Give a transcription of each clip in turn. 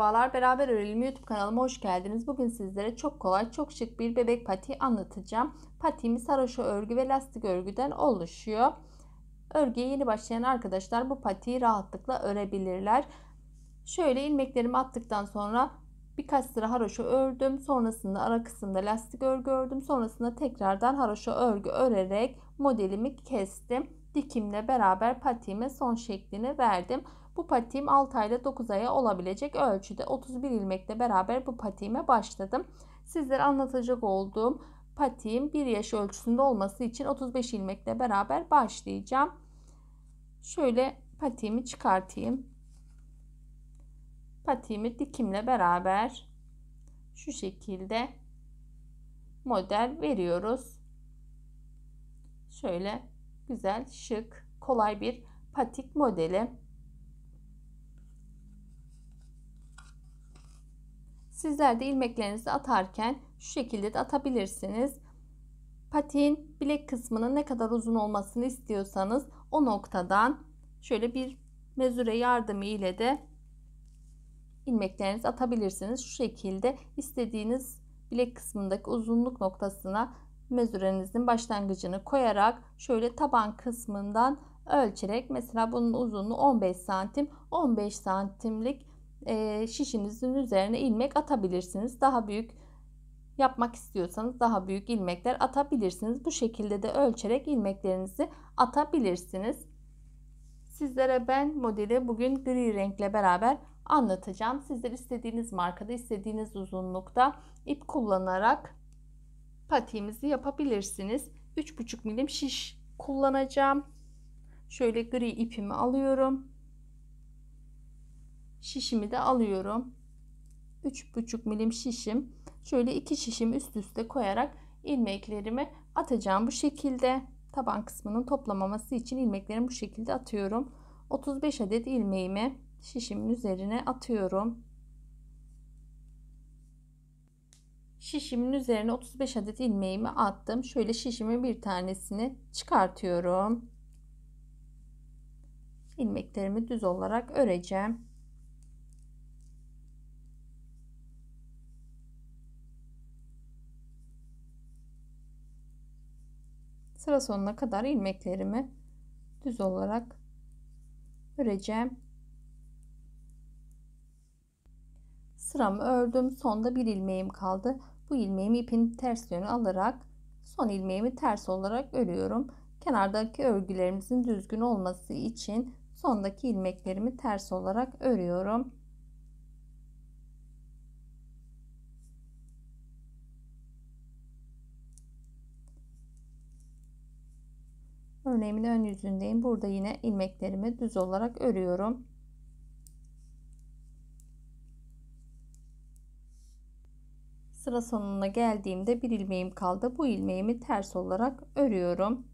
Merhabalar, Beraber Örelim YouTube kanalıma hoş geldiniz. Bugün sizlere çok kolay, çok şık bir bebek patiği anlatacağım. Patiğimiz haroşa örgü ve lastik örgüden oluşuyor. Örgüye yeni başlayan arkadaşlar bu patiği rahatlıkla örebilirler. Şöyle ilmeklerimi attıktan sonra birkaç sıra haroşa ördüm. Sonrasında ara kısımda lastik örgü ördüm. Sonrasında tekrardan haroşa örgü örerek modelimi kestim. Dikimle beraber patiğime son şeklini verdim. Bu patiğim 6 ayda 9 aya olabilecek ölçüde 31 ilmekle beraber bu patiğime başladım. Sizlere anlatacak olduğum patiğim 1 yaş ölçüsünde olması için 35 ilmekle beraber başlayacağım. Şöyle patiğimi çıkartayım. Patiğimi dikimle beraber şu şekilde model veriyoruz. Şöyle güzel, şık, kolay bir patik modeli. Sizler de ilmeklerinizi atarken şu şekilde de atabilirsiniz. Patiğin bilek kısmının ne kadar uzun olmasını istiyorsanız o noktadan şöyle bir mezure yardımı ile de ilmeklerinizi atabilirsiniz. Şu şekilde istediğiniz bilek kısmındaki uzunluk noktasına mezurenizin başlangıcını koyarak şöyle taban kısmından ölçerek mesela bunun uzunluğu 15 santim 15 santimlik e, şişinizin üzerine ilmek atabilirsiniz. Daha büyük yapmak istiyorsanız daha büyük ilmekler atabilirsiniz. Bu şekilde de ölçerek ilmeklerinizi atabilirsiniz. Sizlere ben modeli bugün gri renkle beraber anlatacağım. Sizler istediğiniz markada, istediğiniz uzunlukta ip kullanarak patiğimizi yapabilirsiniz. 3,5 milim şiş kullanacağım. Şöyle gri ipimi alıyorum şişimi de alıyorum. 3,5 milim şişim. Şöyle iki şişim üst üste koyarak ilmeklerimi atacağım bu şekilde. Taban kısmının toplamaması için ilmeklerimi bu şekilde atıyorum. 35 adet ilmeğimi şişimin üzerine atıyorum. Şişimin üzerine 35 adet ilmeğimi attım. Şöyle şişimin bir tanesini çıkartıyorum. İlmeklerimi düz olarak öreceğim. sıra sonuna kadar ilmeklerimi düz olarak öreceğim. Sıramı ördüm. Sonda bir ilmeğim kaldı. Bu ilmeğimi ipin ters yönü alarak son ilmeğimi ters olarak örüyorum. Kenardaki örgülerimizin düzgün olması için sondaki ilmeklerimi ters olarak örüyorum. Örneğimin ön yüzündeyim. Burada yine ilmeklerimi düz olarak örüyorum. Sıra sonuna geldiğimde bir ilmeğim kaldı. Bu ilmeğimi ters olarak örüyorum.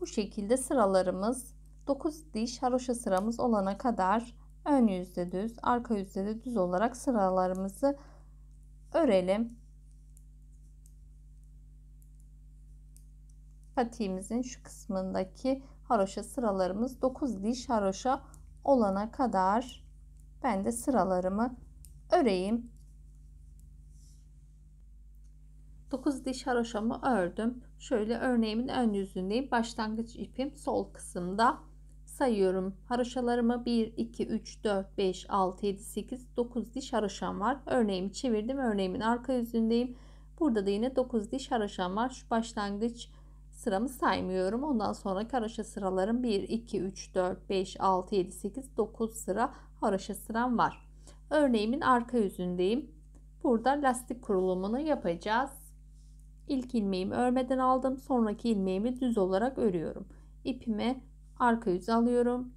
Bu şekilde sıralarımız 9 diş haroşa sıramız olana kadar ön yüzde düz, arka yüzde de düz olarak sıralarımızı örelim. patiğimizin şu kısmındaki haroşa sıralarımız 9 diş haroşa olana kadar ben de sıralarımı öreyim. 9 diş haroşamı ördüm. Şöyle örneğimin ön yüzündeyim. Başlangıç ipim sol kısımda. Sayıyorum haroşalarımı 1, 2, 3, 4, 5, 6, 7, 8, 9 diş haroşam var. Örneğimi çevirdim. Örneğimin arka yüzündeyim. Burada da yine 9 diş haroşam var. Şu başlangıç sıramı saymıyorum. Ondan sonra karışa sıralarım 1, 2, 3, 4, 5, 6, 7, 8, 9 sıra haraşa sıram var. Örneğimin arka yüzündeyim. Burada lastik kurulumunu yapacağız. İlk ilmeğimi örmeden aldım. Sonraki ilmeğimi düz olarak örüyorum. İpimi arka yüze alıyorum.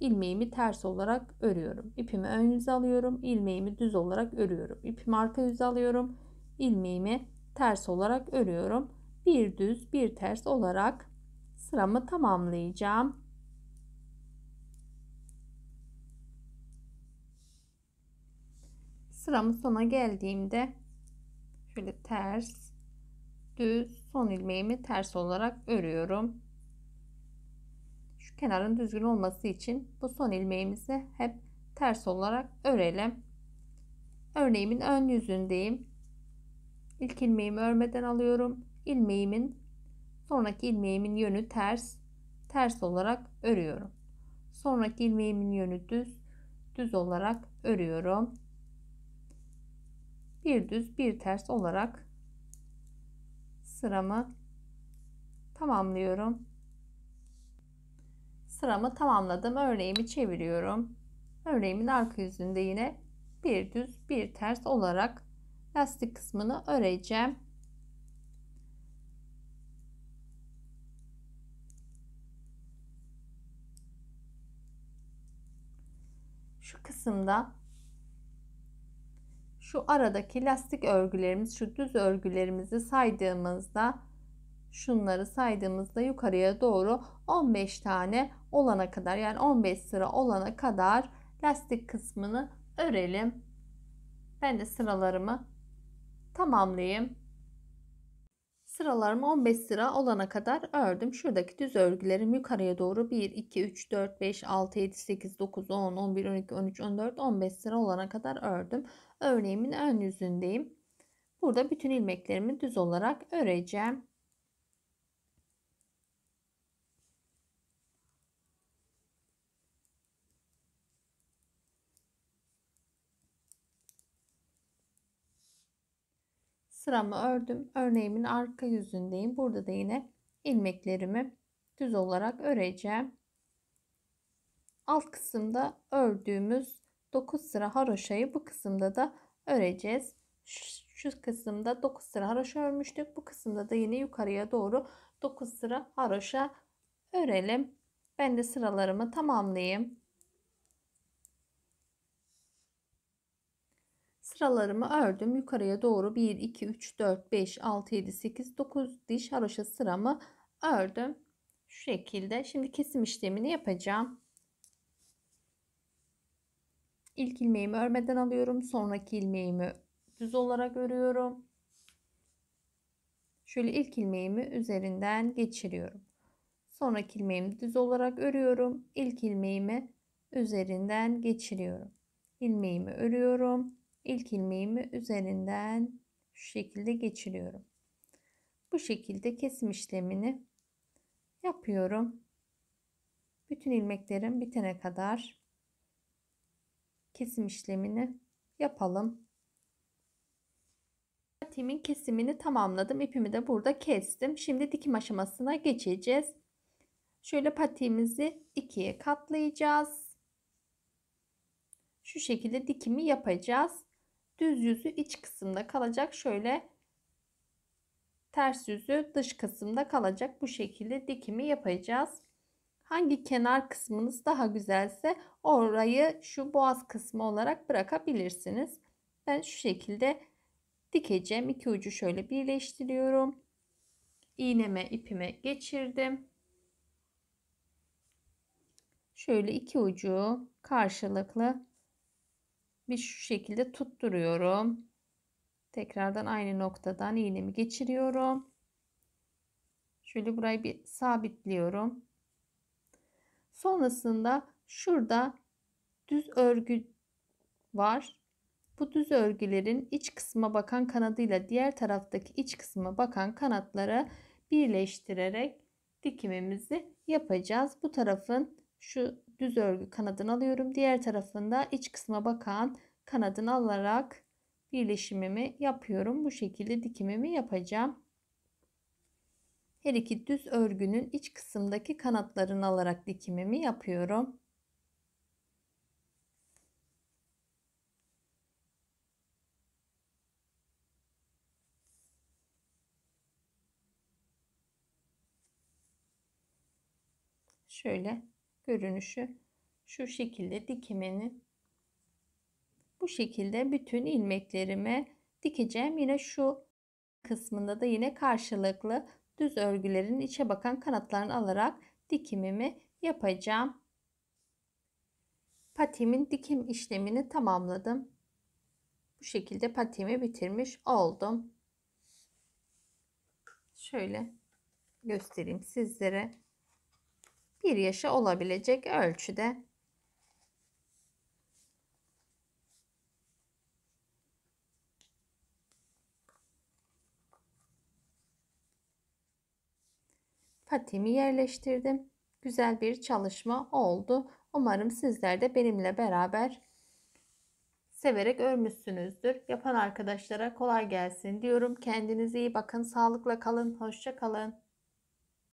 İlmeğimi ters olarak örüyorum. İpimi ön yüze alıyorum. İlmeğimi düz olarak örüyorum. İpimi arka yüze alıyorum. İlmeğimi ters olarak örüyorum bir düz bir ters olarak sıramı tamamlayacağım. Sıramı sona geldiğimde şöyle ters düz son ilmeğimi ters olarak örüyorum. Şu kenarın düzgün olması için bu son ilmeğimizi hep ters olarak örelim. Örneğimin ön yüzündeyim. İlk ilmeğimi örmeden alıyorum ilmeğimin sonraki ilmeğimin yönü ters ters olarak örüyorum sonraki ilmeğimin yönü düz düz olarak örüyorum bir düz bir ters olarak sıramı tamamlıyorum sıramı tamamladım örneğimi çeviriyorum örneğimin arka yüzünde yine bir düz bir ters olarak lastik kısmını öreceğim şu kısımda şu aradaki lastik örgülerimiz, şu düz örgülerimizi saydığımızda şunları saydığımızda yukarıya doğru 15 tane olana kadar yani 15 sıra olana kadar lastik kısmını örelim. Ben de sıralarımı tamamlayayım. Sıralarımı 15 sıra olana kadar ördüm. Şuradaki düz örgülerim yukarıya doğru 1, 2, 3, 4, 5, 6, 7, 8, 9, 10, 11, 12, 13, 14, 15 sıra olana kadar ördüm. Örneğimin ön yüzündeyim. Burada bütün ilmeklerimi düz olarak öreceğim. sıramı ördüm. Örneğimin arka yüzündeyim. Burada da yine ilmeklerimi düz olarak öreceğim. Alt kısımda ördüğümüz 9 sıra haroşayı bu kısımda da öreceğiz. Şu, şu kısımda 9 sıra haroşa örmüştük. Bu kısımda da yine yukarıya doğru 9 sıra haroşa örelim. Ben de sıralarımı tamamlayayım. Sıralarımı ördüm. Yukarıya doğru 1, 2, 3, 4, 5, 6, 7, 8, 9 diş haroşa sıramı ördüm. Şu şekilde. Şimdi kesim işlemini yapacağım. İlk ilmeğimi örmeden alıyorum. Sonraki ilmeğimi düz olarak örüyorum. Şöyle ilk ilmeğimi üzerinden geçiriyorum. Sonraki ilmeğimi düz olarak örüyorum. İlk ilmeğimi üzerinden geçiriyorum. Ilmeğimi örüyorum ilk ilmeğimi üzerinden şu şekilde geçiriyorum. Bu şekilde kesim işlemini yapıyorum. Bütün ilmeklerim bitene kadar kesim işlemini yapalım. Patiğimin kesimini tamamladım. İpimi de burada kestim. Şimdi dikim aşamasına geçeceğiz. Şöyle patiğimizi ikiye katlayacağız. Şu şekilde dikimi yapacağız. Düz yüzü iç kısımda kalacak. Şöyle ters yüzü dış kısımda kalacak. Bu şekilde dikimi yapacağız. Hangi kenar kısmınız daha güzelse orayı şu boğaz kısmı olarak bırakabilirsiniz. Ben şu şekilde dikeceğim. İki ucu şöyle birleştiriyorum. İğneme ipime geçirdim. Şöyle iki ucu karşılıklı bir şu şekilde tutturuyorum. Tekrardan aynı noktadan iğnemi geçiriyorum. Şöyle burayı bir sabitliyorum. Sonrasında şurada düz örgü var. Bu düz örgülerin iç kısma bakan kanadıyla diğer taraftaki iç kısma bakan kanatlara birleştirerek dikimimizi yapacağız. Bu tarafın şu düz örgü kanadını alıyorum. Diğer tarafında iç kısma bakan kanadını alarak birleşimimi yapıyorum. Bu şekilde dikimimi yapacağım. Her iki düz örgünün iç kısımdaki kanatlarını alarak dikimimi yapıyorum. Şöyle görünüşü şu şekilde dikimini bu şekilde bütün ilmeklerime dikeceğim. Yine şu kısmında da yine karşılıklı düz örgülerin içe bakan kanatlarını alarak dikimimi yapacağım. Patimin dikim işlemini tamamladım. Bu şekilde patimi bitirmiş oldum. Şöyle göstereyim sizlere bir yaşa olabilecek ölçüde patimi yerleştirdim. Güzel bir çalışma oldu. Umarım sizler de benimle beraber severek örmüşsünüzdür. Yapan arkadaşlara kolay gelsin diyorum. Kendinize iyi bakın. Sağlıkla kalın. Hoşça kalın.